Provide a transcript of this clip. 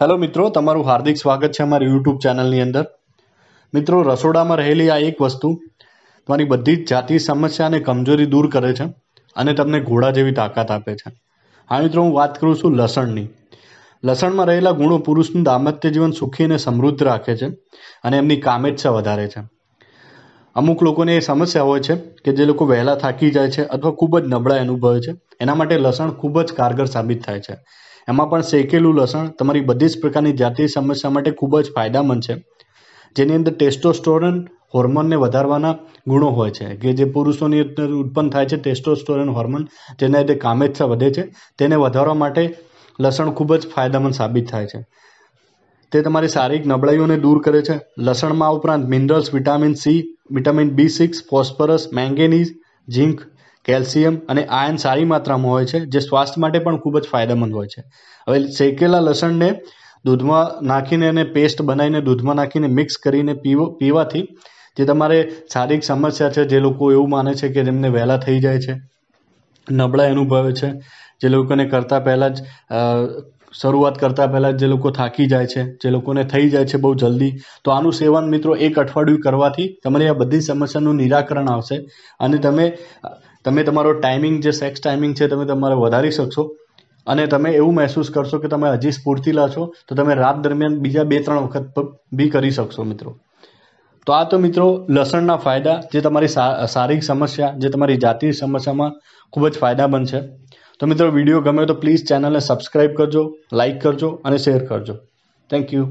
hello મિત્રો તમારું હાર્દિક સ્વાગત છે અમારી યુટ્યુબ ચેનલની અંદર મિત્રો રસોડામાં રહેલી આ એક વસ્તુ તમારી બધી જ જાતિ સમસ્યા અને કમજોરી દૂર કરે છે અને તમને ઘોડા જેવી તાકાત આપે છે હા મિત્રો હું વાત કરું છું લસણની લસણમાં રહેલા ગુણો પુરુષનું દામત્ય જીવન સુખી અને સમૃદ્ધ રાખે છે અને એમની કામેચ્છા વધારે છે અમુક લોકોને એ સમસ્યા હોય છે કે જે લોકો વહેલા થાકી જાય છે અથવા ખૂબ જ નબળાઈ અનુભવે છે એના માટે લસણ ખૂબ જ કારગર સાબિત થાય છે એમાં પણ શેકેલું લસણ તમારી બધી જ પ્રકારની જાતિ સમસ્યા માટે ખૂબ જ ફાયદામંદ છે જેની અંદર ટેસ્ટોસ્ટોરન હોર્મોનને વધારવાના ગુણો હોય છે કે જે પુરુષોની અંદર ઉત્પન્ન થાય છે ટેસ્ટોસ્ટોરન હોર્મોન જેના લીધે કામેચ્છા વધે છે તેને વધારવા માટે લસણ ખૂબ જ ફાયદામંદ સાબિત થાય છે તે તમારી શારીરિક નબળાઈઓને દૂર કરે છે લસણમાં ઉપરાંત minerals vitamin C vitamin B six phosphorus manganese zinc calcium અને આયર્ન સારી માત્રામાં હોય છે જે સ્વાસ્થ્ય માટે પણ ખૂબ જ ફાયદામંદ હોય છે હવે શેકેલા લસણને દૂધમાં નાખીને એને પેસ્ટ બનાવીને દૂધમાં નાખીને મિક્સ કરીને પીવો પીવાથી જે તમારે શારીરિક સમસ્યા છે જે લોકો એવું માને છે કે તેમને વહેલા થઈ જાય છે નબળાઈ અનુભવે છે જે લોકોને કરતાં પહેલાં જ શરૂઆત કરતાં પહેલાં જે લોકો થાકી જાય છે જે લોકોને થઈ જાય છે બહુ જલ્દી તો આનું સેવન મિત્રો એક અઠવાડિયું કરવાથી તમારી આ બધી સમસ્યાનું નિરાકરણ આવશે અને તમે તમે તમારો ટાઈમિંગ જે સેક્સ ટાઈમિંગ છે તમે તમારે વધારી શકશો અને તમે એવું મહેસૂસ કરશો કે તમે હજી સ્ફૂર્તિલા છો તો તમે રાત દરમિયાન બીજા બે ત્રણ વખત બી કરી શકશો મિત્રો તો આ તો મિત્રો લસણના ફાયદા જે તમારી શારીરિક સમસ્યા જે તમારી જાતિની સમસ્યામાં ખૂબ જ ફાયદામંદ છે તો મિત્રો વિડીયો ગમે તો પ્લીઝ ચેનલને સબસ્ક્રાઈબ કરજો લાઇક કરજો અને શેર કરજો થેન્ક યુ